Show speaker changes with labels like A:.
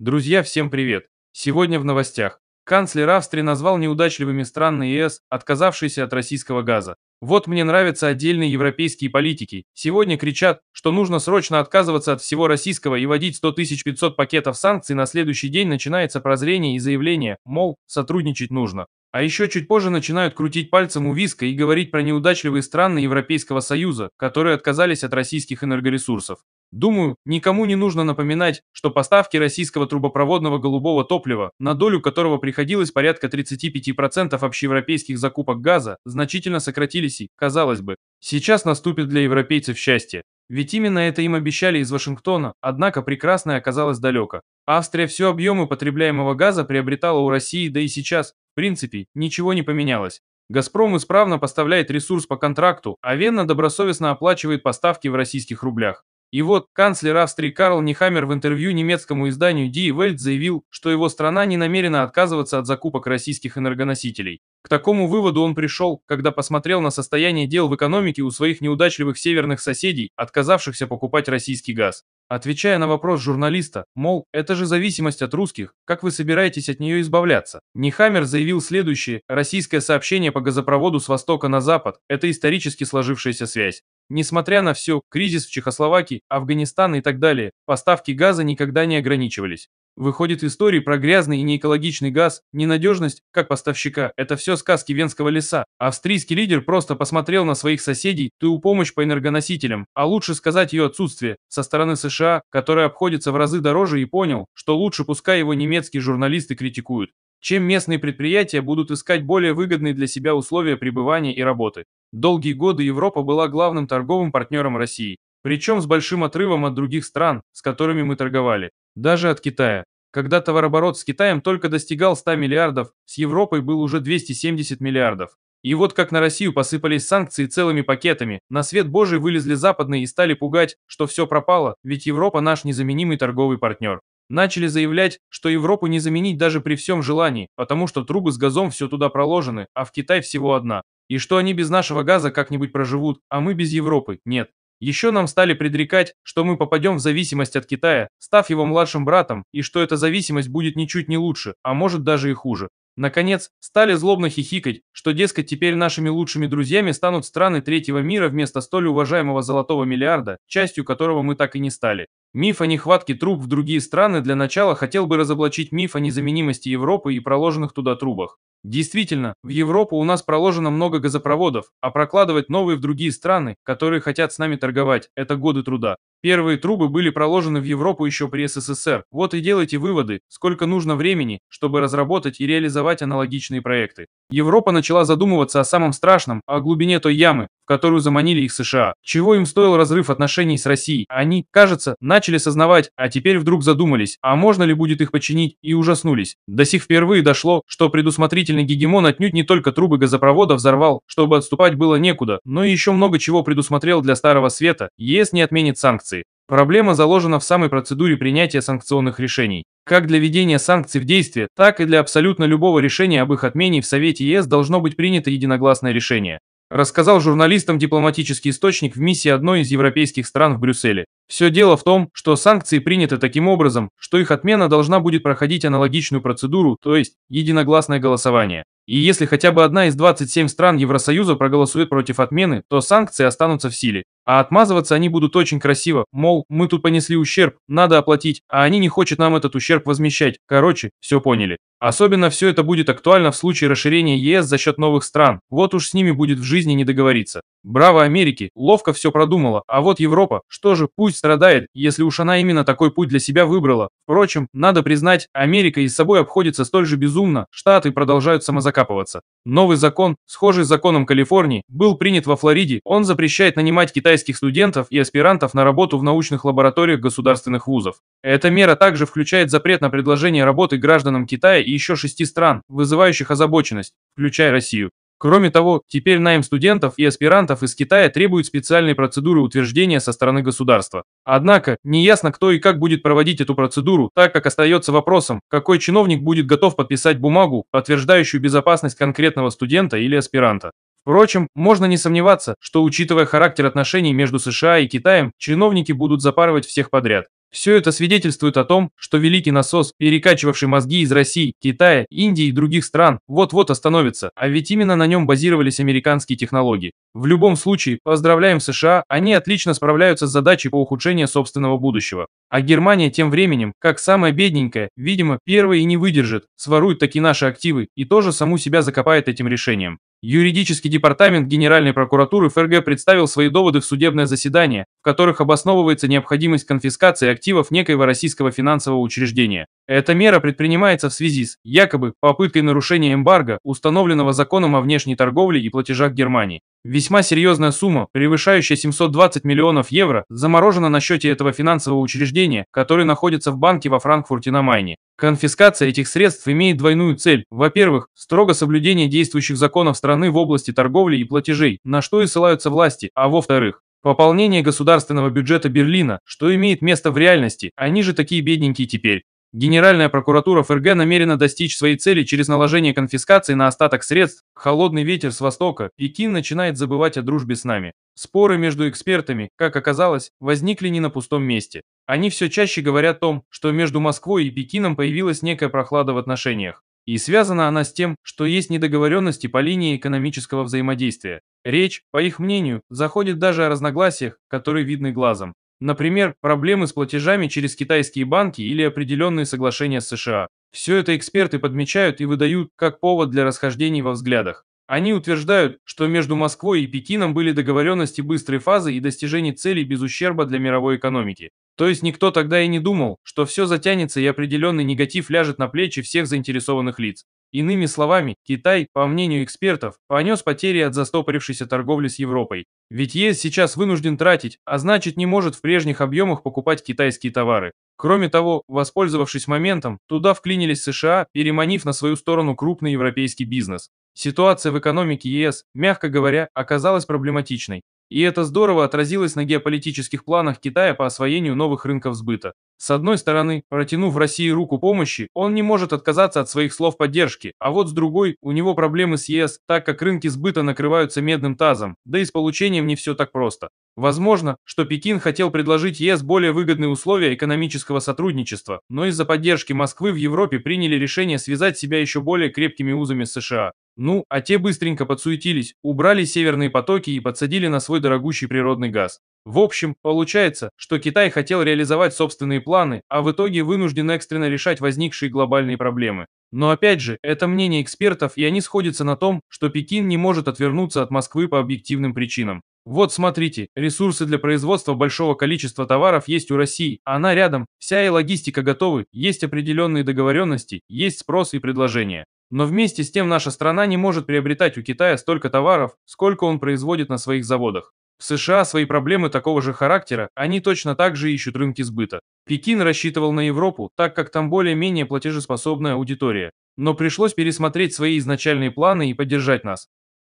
A: Друзья, всем привет! Сегодня в новостях. Канцлер Австрии назвал неудачливыми страны ЕС, отказавшиеся от российского газа. Вот мне нравятся отдельные европейские политики. Сегодня кричат, что нужно срочно отказываться от всего российского и вводить 100 500 пакетов санкций. На следующий день начинается прозрение и заявление, мол, сотрудничать нужно. А еще чуть позже начинают крутить пальцем у виска и говорить про неудачливые страны Европейского Союза, которые отказались от российских энергоресурсов. Думаю, никому не нужно напоминать, что поставки российского трубопроводного голубого топлива, на долю которого приходилось порядка 35% общеевропейских закупок газа, значительно сократились и, казалось бы, сейчас наступит для европейцев счастье. Ведь именно это им обещали из Вашингтона, однако прекрасное оказалось далеко. Австрия все объемы потребляемого газа приобретала у России, да и сейчас, в принципе, ничего не поменялось. «Газпром» исправно поставляет ресурс по контракту, а Вена добросовестно оплачивает поставки в российских рублях. И вот канцлер Австрии Карл Нехаммер в интервью немецкому изданию Die Welt заявил, что его страна не намерена отказываться от закупок российских энергоносителей. К такому выводу он пришел, когда посмотрел на состояние дел в экономике у своих неудачливых северных соседей, отказавшихся покупать российский газ. Отвечая на вопрос журналиста, мол, это же зависимость от русских, как вы собираетесь от нее избавляться? Нехаммер заявил следующее, российское сообщение по газопроводу с востока на запад – это исторически сложившаяся связь. Несмотря на все, кризис в Чехословакии, Афганистан и так далее, поставки газа никогда не ограничивались. Выходит, истории про грязный и неэкологичный газ, ненадежность, как поставщика, это все сказки Венского леса. Австрийский лидер просто посмотрел на своих соседей, ты у помощь по энергоносителям, а лучше сказать ее отсутствие, со стороны США, которая обходится в разы дороже и понял, что лучше пускай его немецкие журналисты критикуют чем местные предприятия будут искать более выгодные для себя условия пребывания и работы. Долгие годы Европа была главным торговым партнером России, причем с большим отрывом от других стран, с которыми мы торговали, даже от Китая. Когда товарооборот с Китаем только достигал 100 миллиардов, с Европой был уже 270 миллиардов. И вот как на Россию посыпались санкции целыми пакетами, на свет божий вылезли западные и стали пугать, что все пропало, ведь Европа наш незаменимый торговый партнер. Начали заявлять, что Европу не заменить даже при всем желании, потому что трубы с газом все туда проложены, а в Китай всего одна. И что они без нашего газа как-нибудь проживут, а мы без Европы – нет. Еще нам стали предрекать, что мы попадем в зависимость от Китая, став его младшим братом, и что эта зависимость будет ничуть не лучше, а может даже и хуже. Наконец, стали злобно хихикать, что, дескать, теперь нашими лучшими друзьями станут страны третьего мира вместо столь уважаемого золотого миллиарда, частью которого мы так и не стали. Миф о нехватке труб в другие страны для начала хотел бы разоблачить миф о незаменимости Европы и проложенных туда трубах. Действительно, в Европу у нас проложено много газопроводов, а прокладывать новые в другие страны, которые хотят с нами торговать, это годы труда. Первые трубы были проложены в Европу еще при СССР. Вот и делайте выводы, сколько нужно времени, чтобы разработать и реализовать аналогичные проекты. Европа начала задумываться о самом страшном, о глубине той ямы, в которую заманили их США. Чего им стоил разрыв отношений с Россией? Они, кажется, начали сознавать, а теперь вдруг задумались, а можно ли будет их починить, и ужаснулись. До сих впервые дошло, что предусмотрительный гегемон отнюдь не только трубы газопровода взорвал, чтобы отступать было некуда, но и еще много чего предусмотрел для Старого Света, ЕС не отменит санкции. Проблема заложена в самой процедуре принятия санкционных решений. Как для введения санкций в действие, так и для абсолютно любого решения об их отмене в Совете ЕС должно быть принято единогласное решение. Рассказал журналистам дипломатический источник в миссии одной из европейских стран в Брюсселе. Все дело в том, что санкции приняты таким образом, что их отмена должна будет проходить аналогичную процедуру, то есть единогласное голосование. И если хотя бы одна из 27 стран Евросоюза проголосует против отмены, то санкции останутся в силе. А отмазываться они будут очень красиво, мол, мы тут понесли ущерб, надо оплатить, а они не хотят нам этот ущерб возмещать. Короче, все поняли. Особенно все это будет актуально в случае расширения ЕС за счет новых стран, вот уж с ними будет в жизни не договориться. Браво Америки, ловко все продумала, а вот Европа, что же, пусть страдает, если уж она именно такой путь для себя выбрала. Впрочем, надо признать, Америка и с собой обходится столь же безумно, штаты продолжают самозакапываться. Новый закон, схожий с законом Калифорнии, был принят во Флориде, он запрещает нанимать китайских студентов и аспирантов на работу в научных лабораториях государственных вузов. Эта мера также включает запрет на предложение работы гражданам Китая и еще шести стран, вызывающих озабоченность, включая Россию. Кроме того, теперь найм студентов и аспирантов из Китая требует специальной процедуры утверждения со стороны государства. Однако, неясно, кто и как будет проводить эту процедуру, так как остается вопросом, какой чиновник будет готов подписать бумагу, подтверждающую безопасность конкретного студента или аспиранта. Впрочем, можно не сомневаться, что учитывая характер отношений между США и Китаем, чиновники будут запарывать всех подряд. Все это свидетельствует о том, что великий насос, перекачивавший мозги из России, Китая, Индии и других стран, вот-вот остановится, а ведь именно на нем базировались американские технологии. В любом случае, поздравляем США, они отлично справляются с задачей по ухудшению собственного будущего. А Германия тем временем, как самая бедненькая, видимо, первой и не выдержит, сворует таки наши активы и тоже саму себя закопает этим решением. Юридический департамент Генеральной прокуратуры ФРГ представил свои доводы в судебное заседание, в которых обосновывается необходимость конфискации активов некоего российского финансового учреждения. Эта мера предпринимается в связи с, якобы, попыткой нарушения эмбарго, установленного законом о внешней торговле и платежах Германии. Весьма серьезная сумма, превышающая 720 миллионов евро, заморожена на счете этого финансового учреждения, который находится в банке во Франкфурте на Майне. Конфискация этих средств имеет двойную цель. Во-первых, строго соблюдение действующих законов страны в области торговли и платежей, на что и ссылаются власти, а во-вторых, пополнение государственного бюджета Берлина, что имеет место в реальности, они же такие бедненькие теперь. Генеральная прокуратура ФРГ намерена достичь своей цели через наложение конфискации на остаток средств. Холодный ветер с востока. Пекин начинает забывать о дружбе с нами. Споры между экспертами, как оказалось, возникли не на пустом месте. Они все чаще говорят о том, что между Москвой и Пекином появилась некая прохлада в отношениях. И связана она с тем, что есть недоговоренности по линии экономического взаимодействия. Речь, по их мнению, заходит даже о разногласиях, которые видны глазом. Например, проблемы с платежами через китайские банки или определенные соглашения с США. Все это эксперты подмечают и выдают как повод для расхождений во взглядах. Они утверждают, что между Москвой и Пекином были договоренности быстрой фазы и достижений целей без ущерба для мировой экономики. То есть никто тогда и не думал, что все затянется и определенный негатив ляжет на плечи всех заинтересованных лиц. Иными словами, Китай, по мнению экспертов, понес потери от застопорившейся торговли с Европой. Ведь ЕС сейчас вынужден тратить, а значит не может в прежних объемах покупать китайские товары. Кроме того, воспользовавшись моментом, туда вклинились США, переманив на свою сторону крупный европейский бизнес. Ситуация в экономике ЕС, мягко говоря, оказалась проблематичной. И это здорово отразилось на геополитических планах Китая по освоению новых рынков сбыта. С одной стороны, протянув России руку помощи, он не может отказаться от своих слов поддержки, а вот с другой, у него проблемы с ЕС, так как рынки сбыта накрываются медным тазом, да и с получением не все так просто. Возможно, что Пекин хотел предложить ЕС более выгодные условия экономического сотрудничества, но из-за поддержки Москвы в Европе приняли решение связать себя еще более крепкими узами США. Ну, а те быстренько подсуетились, убрали северные потоки и подсадили на свой дорогущий природный газ. В общем, получается, что Китай хотел реализовать собственные планы, а в итоге вынужден экстренно решать возникшие глобальные проблемы. Но опять же, это мнение экспертов, и они сходятся на том, что Пекин не может отвернуться от Москвы по объективным причинам. Вот смотрите, ресурсы для производства большого количества товаров есть у России, она рядом, вся и логистика готовы, есть определенные договоренности, есть спрос и предложение. Но вместе с тем наша страна не может приобретать у Китая столько товаров, сколько он производит на своих заводах. В США свои проблемы такого же характера, они точно так же ищут рынки сбыта. Пекин рассчитывал на Европу, так как там более-менее платежеспособная аудитория. Но пришлось пересмотреть свои изначальные планы и поддержать нас.